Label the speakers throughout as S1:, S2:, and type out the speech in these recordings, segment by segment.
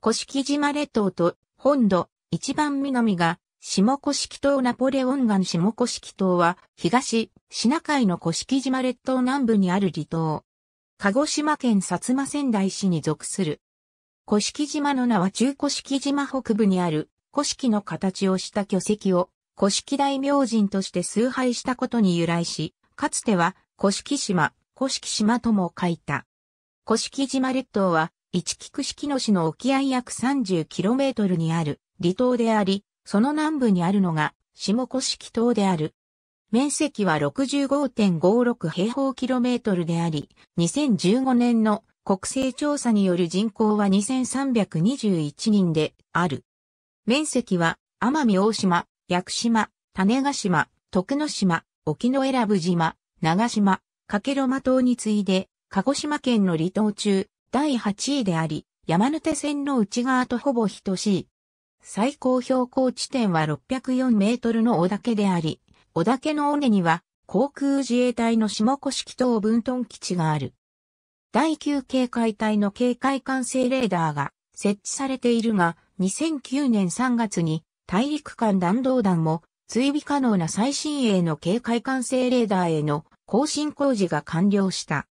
S1: 古式島列島と本土一番南が下古式島ナポレオン岸下古式島は東シナ海の古式島列島南部にある離島。鹿児島県薩摩仙台市に属する。古式島の名は中古式島北部にある古式の形をした巨石を古式大明神として崇拝したことに由来し、かつては古式島、古式島とも書いた。古式島列島は一菊式野市の沖合約 30km にある離島であり、その南部にあるのが下古式島である。面積は65.56平方キロメートルであり、2015年の国勢調査による人口は2321人である。面積は奄美大島、屋久島、種子島、徳之島、沖永良部島、長島、掛路ろ島に次いで、鹿児島県の離島中、第8位であり、山手線の内側とほぼ等しい。最高標高地点は604メートルの小岳であり、小岳の尾根には航空自衛隊の下古式等分屯基地がある。第9警戒隊の警戒管制レーダーが設置されているが、2009年3月に大陸間弾道弾も追尾可能な最新鋭の警戒管制レーダーへの更新工事が完了した。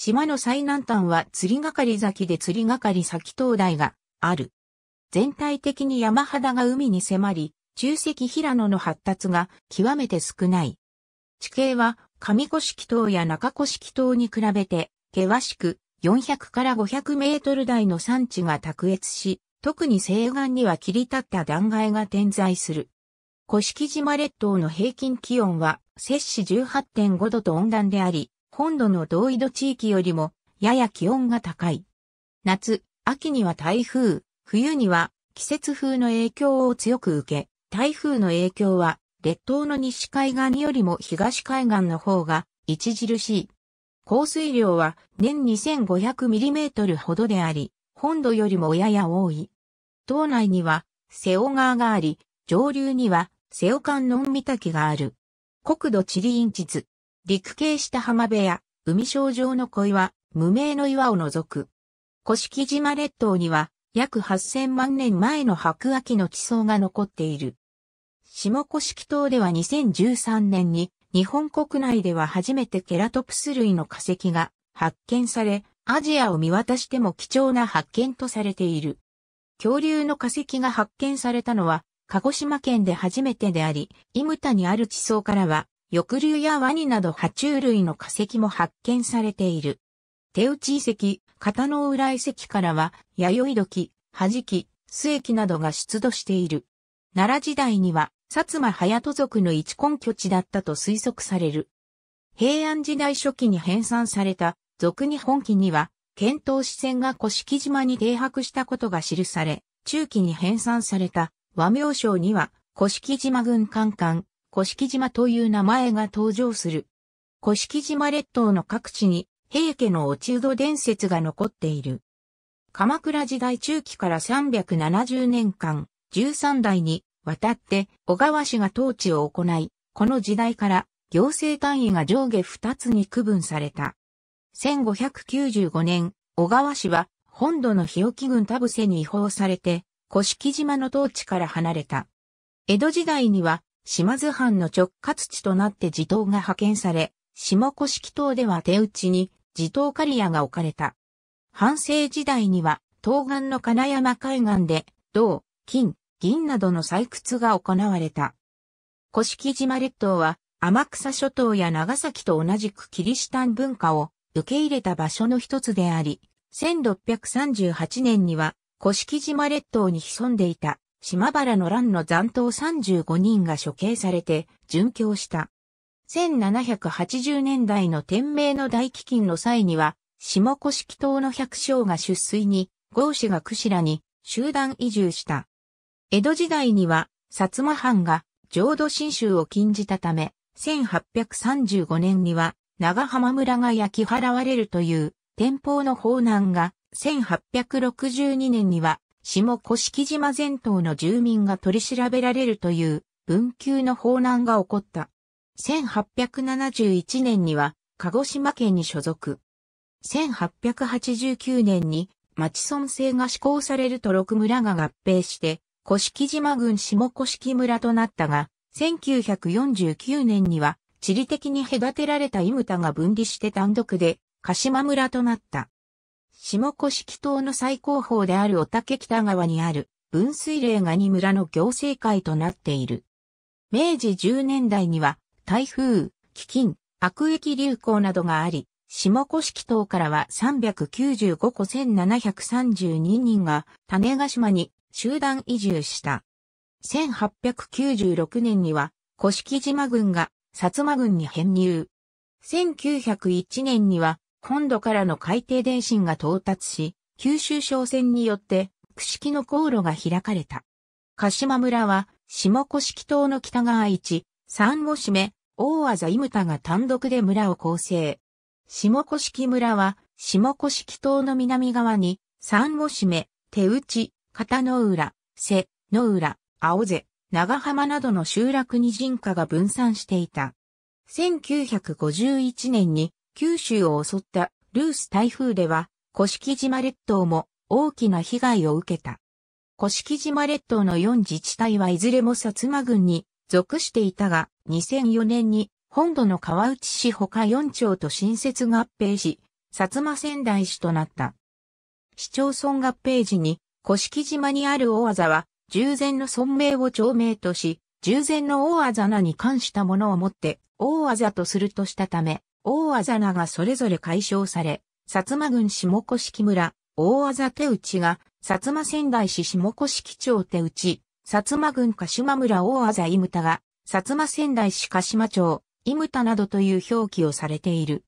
S1: 島の最南端は釣りがかり崎で釣りがかり崎灯台がある。全体的に山肌が海に迫り、中石平野の発達が極めて少ない。地形は上古式島や中古式島に比べて険しく400から500メートル台の山地が卓越し、特に西岸には切り立った断崖が点在する。古式島列島の平均気温は摂氏18.5度と温暖であり、本土の同緯度地域よりも、やや気温が高い。夏、秋には台風、冬には季節風の影響を強く受け、台風の影響は列島の西海岸よりも東海岸の方が著しい。降水量は年 2500mm ほどであり、本土よりもやや多い。島内には瀬尾川があり、上流には瀬尾間の御御滝がある。国土地理院地図。陸系下浜辺や海症上の小は無名の岩を除く。古式島列島には約8000万年前の白亜紀の地層が残っている。下古式島では2013年に日本国内では初めてケラトプス類の化石が発見され、アジアを見渡しても貴重な発見とされている。恐竜の化石が発見されたのは、鹿児島県で初めてであり、イムタにある地層からは、翼竜やワニなど爬虫類の化石も発見されている。手打遺跡、片野浦遺跡からは、弥生時、器、弾き、末期などが出土している。奈良時代には、薩摩隼人族の一根拠地だったと推測される。平安時代初期に編纂された、俗日本記には、遣唐使船が古式島に停泊したことが記され、中期に編纂された和名称には、古式島軍艦艦、古式島という名前が登場する。古式島列島の各地に平家の落人伝説が残っている。鎌倉時代中期から370年間、13代にわたって小川氏が統治を行い、この時代から行政単位が上下2つに区分された。1595年、小川氏は本土の日置郡田伏に違法されて、古式島の統治から離れた。江戸時代には島津藩の直轄地となって地頭が派遣され、下古式島では手打ちに地頭刈屋が置かれた。半生時代には、東岸の金山海岸で、銅、金、銀などの採掘が行われた。古式島列島は、天草諸島や長崎と同じくキリシタン文化を受け入れた場所の一つであり、1638年には、古式島列島に潜んでいた島原の乱の残党35人が処刑されて、殉教した。1780年代の天明の大飢饉の際には、下古式島の百姓が出水に、豪氏が釧らに集団移住した。江戸時代には、薩摩藩が浄土真宗を禁じたため、1835年には長浜村が焼き払われるという天保の法難が、1862年には下古式島全島の住民が取り調べられるという文久の法難が起こった。1871年には鹿児島県に所属。1889年に町村制が施行されると六村が合併して、古式島郡下古式村となったが、1949年には地理的に隔てられた伊牟田が分離して単独で鹿島村となった。下古式島の最高峰であるお竹北川にある分水嶺が2村の行政会となっている。明治10年代には台風、飢饉、悪液流行などがあり、下古式島からは395個1732人が種ヶ島に集団移住した。1896年には古式島軍が薩摩軍に編入。1901年には本土からの海底電信が到達し、九州商船によって串木の航路が開かれた。鹿島村は下甑島の北側一、三五締め、大和伊ム田が単独で村を構成。下甑村は下甑島の南側に三五締め、手打ち、片野浦、瀬、野浦、青瀬、長浜などの集落に人家が分散していた。1951年に九州を襲ったルース台風では、甑島列島も大きな被害を受けた。甑島列島の4自治体はいずれも薩摩軍に属していたが、2004年に本土の川内市他4町と新設合併し、薩摩仙台市となった。市町村合併時に、古式島にある大技は、従前の村名を町名とし、従前の大技名に関したものをもって、大技とするとしたため、大あざながそれぞれ解消され、薩摩郡下甑村、大あざ手内が、薩摩仙台市下甑町手内、薩摩郡鹿島村大あざ伊牟田が、薩摩仙台市鹿島町、伊牟田などという表記をされている。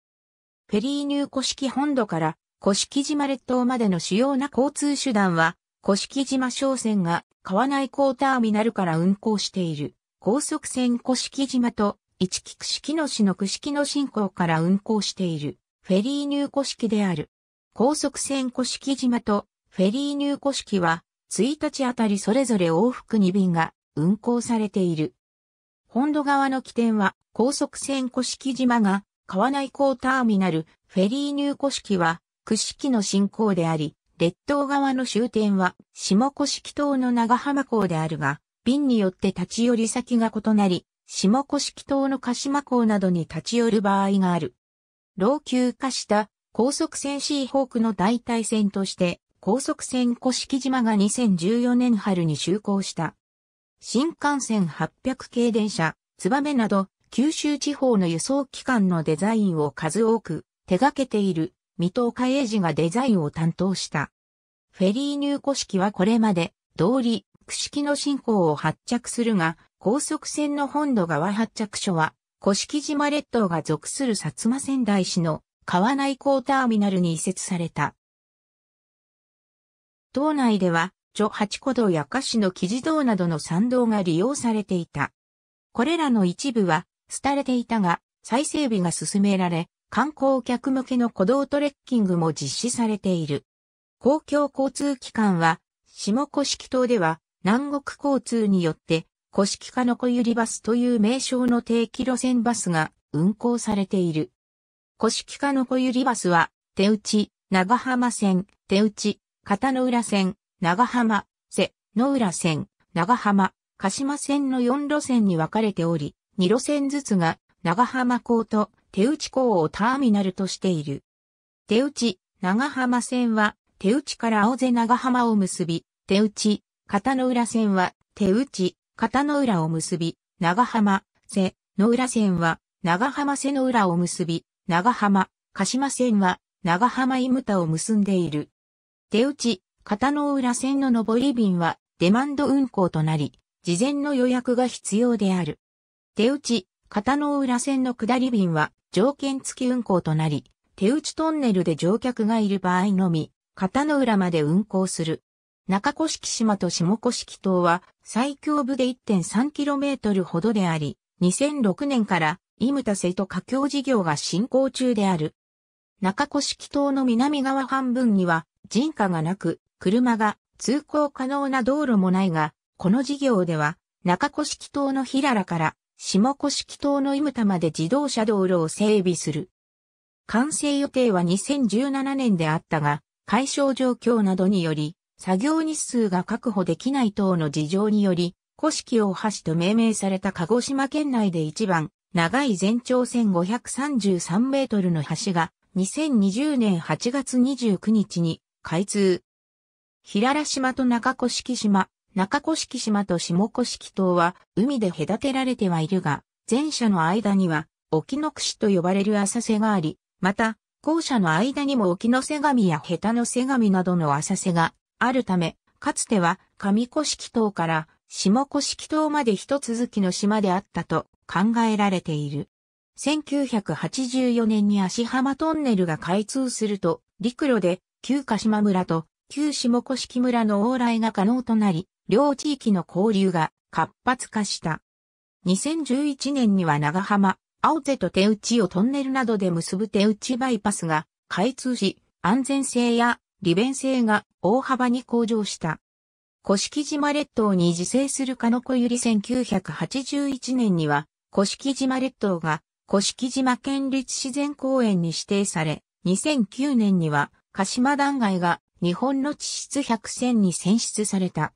S1: フェリー入式本土から、古式島列島までの主要な交通手段は、古式島商船が川内港ターミナルから運航している高速船古式島と一木串木の市の串木の進行から運行しているフェリー入古式である。高速船古式島とフェリー入古式は1日あたりそれぞれ往復2便が運行されている。本土側の起点は高速船古式島が川内港ターミナルフェリー入古式は串木の進行であり、列島側の終点は下古式島の長浜港であるが、便によって立ち寄り先が異なり、下甑島の鹿島港などに立ち寄る場合がある。老朽化した高速船シーホークの代替船として、高速船甑島が2014年春に就航した。新幹線800系電車、ツバメなど、九州地方の輸送機関のデザインを数多く手掛けている水戸岡英治がデザインを担当した。フェリー入庫式はこれまで通り、く式の進行を発着するが、高速船の本土側発着所は、古式島列島が属する薩摩仙台市の川内港ターミナルに移設された。島内では、チ八古道や菓子の木地道などの参道が利用されていた。これらの一部は、廃れていたが、再整備が進められ、観光客向けの古道トレッキングも実施されている。公共交通機関は、下古式島では、南国交通によって、古式化の小百合バスという名称の定期路線バスが運行されている。古式化の小百合バスは、手内、長浜線、手内、片野浦線、長浜、瀬、野浦線、長浜、鹿島線の4路線に分かれており、2路線ずつが長浜港と手内港をターミナルとしている。手内、長浜線は手内から青瀬長浜を結び、手内、片野浦線は手内、片野浦を結び、長浜、瀬、野浦線は、長浜瀬野浦を結び、長浜、鹿島線は、長浜伊牟田を結んでいる。手打ち、片野浦線の上り便は、デマンド運行となり、事前の予約が必要である。手打ち、片野浦線の下り便は、条件付き運行となり、手打ちトンネルで乗客がいる場合のみ、片野浦まで運行する。中古式島と下古式島は最強部で 1.3km ほどであり、2006年からイムタセと架橋事業が進行中である。中古式島の南側半分には人家がなく、車が通行可能な道路もないが、この事業では中古式島の平ラから下古式島のイムタまで自動車道路を整備する。完成予定は2017年であったが、解消状況などにより、作業日数が確保できない等の事情により、古式大橋と命名された鹿児島県内で一番長い全長1533メートルの橋が2020年8月29日に開通。平良島と中古式島、中古式島と下古式島は海で隔てられてはいるが、前者の間には沖の串と呼ばれる浅瀬があり、また、後者の間にも沖の瀬神や下手の瀬神などの浅瀬があるため、かつては上古式島から下古式島まで一続きの島であったと考えられている。1984年に足浜トンネルが開通すると、陸路で旧鹿島村と旧下古式村の往来が可能となり、両地域の交流が活発化した。2011年には長浜、青瀬と手打ちをトンネルなどで結ぶ手打ちバイパスが開通し、安全性や利便性が大幅に向上した。古式島列島に自生するカノコユリ1981年には、古式島列島が古式島県立自然公園に指定され、2009年には鹿島断崖が日本の地質百選に選出された。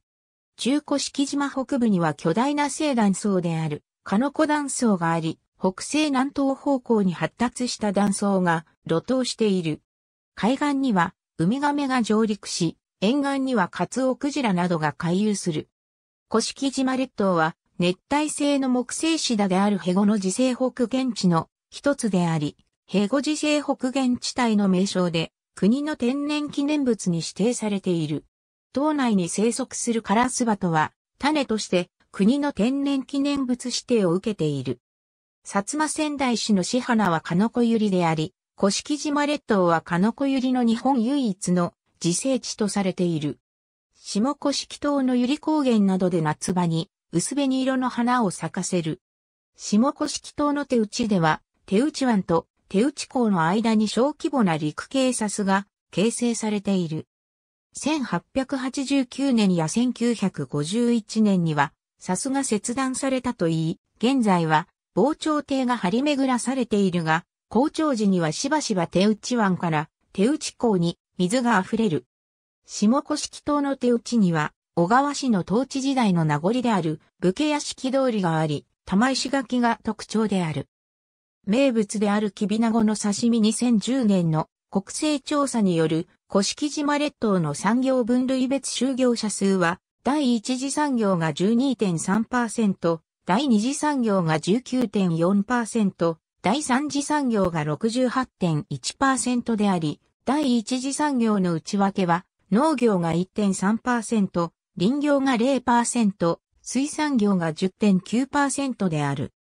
S1: 中古式島北部には巨大な西断層であるカノコ断層があり、北西南東方向に発達した断層が露頭している。海岸にはウミガメが上陸し、沿岸にはカツオクジラなどが回遊する。古式島列島は熱帯性の木製シダであるヘゴの自生北限地の一つであり、ヘゴ自生北限地帯の名称で国の天然記念物に指定されている。島内に生息するカラスバトは種として国の天然記念物指定を受けている。薩摩仙台市の市花はカノコユリであり、古式島列島は鹿の子百合の日本唯一の自生地とされている。下古式島の百合高原などで夏場に薄紅色の花を咲かせる。下古式島の手打ちでは、手打ち湾と手打ち港の間に小規模な陸警察が形成されている。1889年や1951年には、サスが切断されたといい、現在は、防潮堤が張り巡らされているが、校長時にはしばしば手打ち湾から手打ち港に水が溢れる。下甑島の手打ちには、小川市の統治時代の名残である武家屋敷通りがあり、玉石垣が特徴である。名物であるキビナゴの刺身2010年の国勢調査による古式島列島の産業分類別就業者数は、第一次産業が12.3%、第二次産業が19.4%、第三次産業が68.1%であり、第一次産業の内訳は、農業が1.3%、林業が0%、水産業が10.9%である。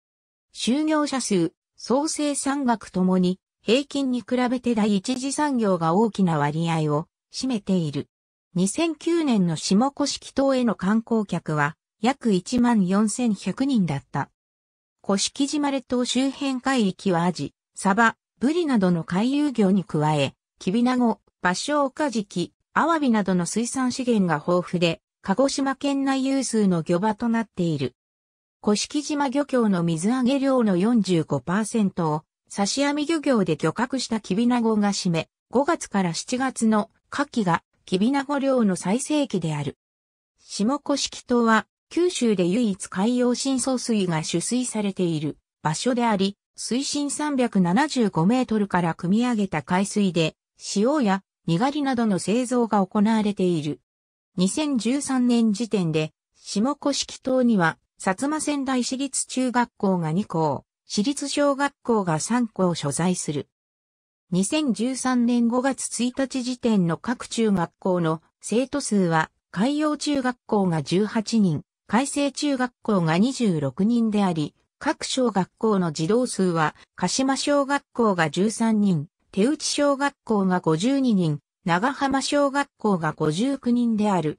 S1: 就業者数、総生産額ともに、平均に比べて第一次産業が大きな割合を占めている。2009年の下甑島への観光客は約14,100人だった。古式島列島周辺海域はアジ、サバ、ブリなどの海遊魚に加え、キビナゴ、バショウカジキ、アワビなどの水産資源が豊富で、鹿児島県内有数の漁場となっている。古式島漁協の水揚げ量の45%を、刺し網漁業で漁獲したキビナゴが占め、5月から7月の夏季がキビナゴ漁の最盛期である。下古式島は九州で唯一海洋深層水が取水されている場所であり、水深375メートルから汲み上げた海水で、塩やにがりなどの製造が行われている。2013年時点で、下甑島には、薩摩仙台市立中学校が2校、市立小学校が3校所在する。2013年5月1日時点の各中学校の生徒数は、海洋中学校が18人、改正中学校が26人であり、各小学校の児童数は、鹿島小学校が13人、手内小学校が52人、長浜小学校が59人である。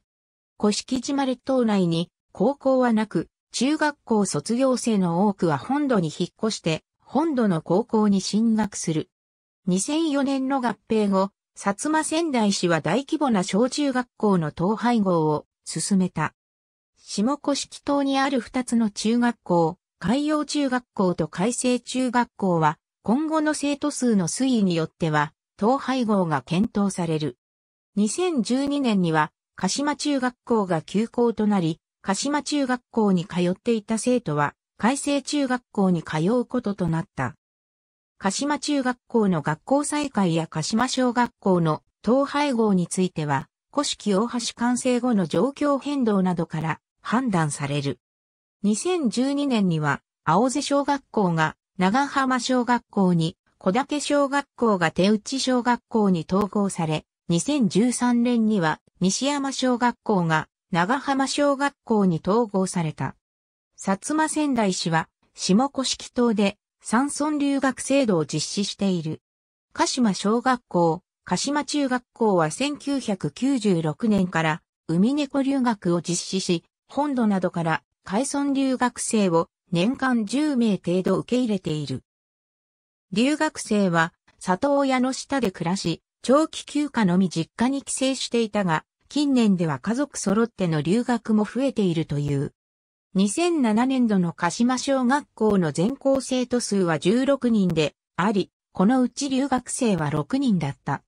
S1: 古式島列島内に高校はなく、中学校卒業生の多くは本土に引っ越して、本土の高校に進学する。2004年の合併後、薩摩仙台市は大規模な小中学校の統廃合を進めた。下古式島にある2つの中学校、海洋中学校と海星中学校は、今後の生徒数の推移によっては、統廃合が検討される。2012年には、鹿島中学校が休校となり、鹿島中学校に通っていた生徒は、海星中学校に通うこととなった。鹿島中学校の学校再開や鹿島小学校の統廃合については、古式大橋完成後の状況変動などから、判断される。2012年には、青瀬小学校が長浜小学校に、小竹小学校が手打ち小学校に統合され、2013年には西山小学校が長浜小学校に統合された。薩摩仙台市は下古式島で山村留学制度を実施している。鹿島小学校、鹿島中学校は1996年から海猫留学を実施し、本土などから海村留学生を年間10名程度受け入れている。留学生は里親の下で暮らし、長期休暇のみ実家に帰省していたが、近年では家族揃っての留学も増えているという。2007年度の鹿島小学校の全校生徒数は16人であり、このうち留学生は6人だった。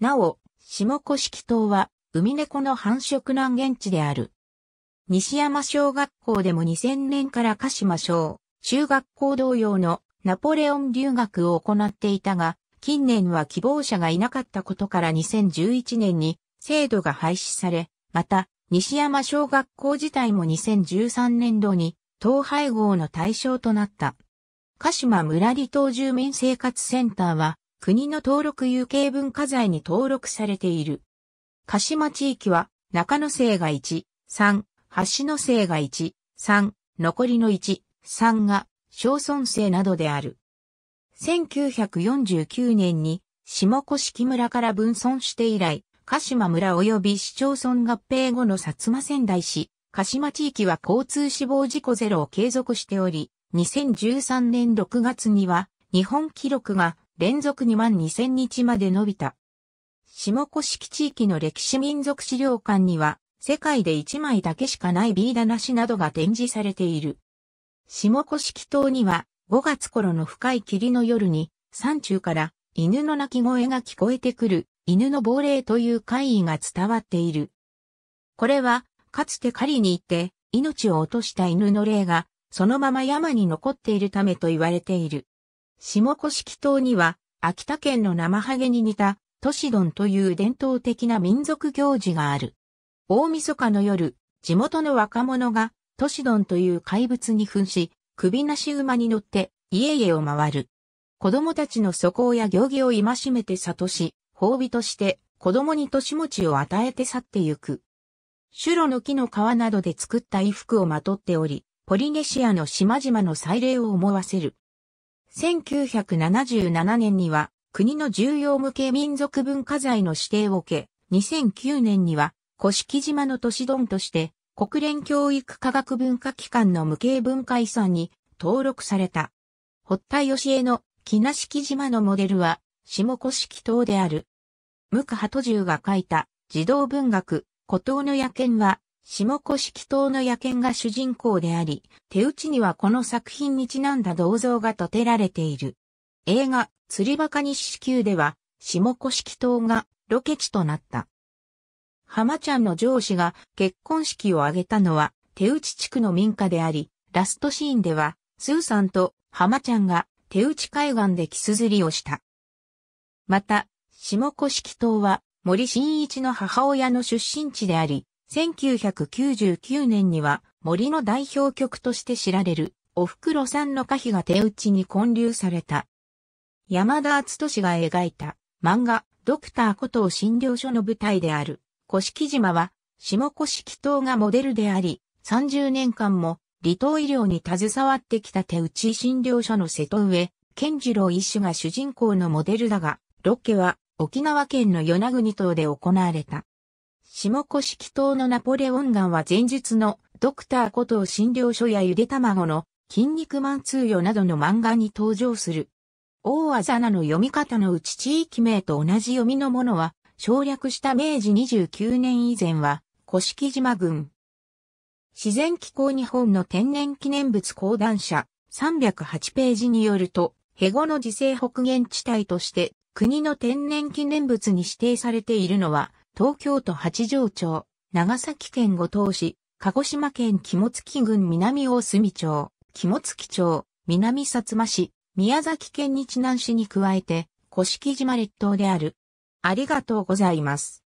S1: なお、下古式島は、海猫の繁殖難現地である。西山小学校でも2000年から鹿島小、中学校同様のナポレオン留学を行っていたが、近年は希望者がいなかったことから2011年に制度が廃止され、また、西山小学校自体も2013年度に統廃合の対象となった。鹿島村離島住民生活センターは国の登録有形文化財に登録されている。鹿島地域は中野生が1、3、橋の生が1、3、残りの1、3が、小村生などである。1949年に、下古式村から分村して以来、鹿島村及び市町村合併後の薩摩仙台市、鹿島地域は交通死亡事故ゼロを継続しており、2013年6月には、日本記録が連続2万2000日まで伸びた。下式地域の歴史民族資料館には、世界で一枚だけしかないビーなしなどが展示されている。下甑島には5月頃の深い霧の夜に山中から犬の鳴き声が聞こえてくる犬の亡霊という怪異が伝わっている。これはかつて狩りに行って命を落とした犬の霊がそのまま山に残っているためと言われている。下甑島には秋田県の生ハゲに似た都市ドンという伝統的な民族行事がある。大晦日の夜、地元の若者が、トシドンという怪物に扮し、首なし馬に乗って、家々を回る。子供たちの素行や行儀を戒めて悟し、褒美として子供に年持ちを与えて去ってゆく。シュロの木の皮などで作った衣服をまとっており、ポリネシアの島々の祭礼を思わせる。1977年には国の重要無形民族文化財の指定を受け、2009年には古式島の都市ドンとして、国連教育科学文化機関の無形文化遺産に登録された。堀田義恵の木名式島のモデルは、下古式島である。無垢鳩十が書いた児童文学、古島の野犬は、下古式島の野犬が主人公であり、手打ちにはこの作品にちなんだ銅像が建てられている。映画、釣りバカ西支給では、下古式島がロケ地となった。浜ちゃんの上司が結婚式を挙げたのは手打ち地区の民家であり、ラストシーンでは、スーさんと浜ちゃんが手打ち海岸でキスずりをした。また、下古式島は森進一の母親の出身地であり、1999年には森の代表曲として知られるおふくろさんの歌碑が手打ちに混流された。山田敦氏が描いた漫画ドクターこと診療所の舞台である。甑島は、下甑島がモデルであり、30年間も離島医療に携わってきた手打ち診療所の瀬戸上、健次郎医師が主人公のモデルだが、ロケは沖縄県の与那国島で行われた。下甑島のナポレオンンは前述のドクター古藤診療所やゆで卵の筋肉マン通用などの漫画に登場する。大あなの読み方のうち地域名と同じ読みのものは省略した明治29年以前は、甑島郡。自然気候日本の天然記念物講談社308ページによると、ヘゴの自生北限地帯として国の天然記念物に指定されているのは、東京都八丈町、長崎県五島市、鹿児島県肝付郡南大隅町、肝付町、南薩摩市、宮崎県日南市に加えて、甑島列島であるありがとうございます。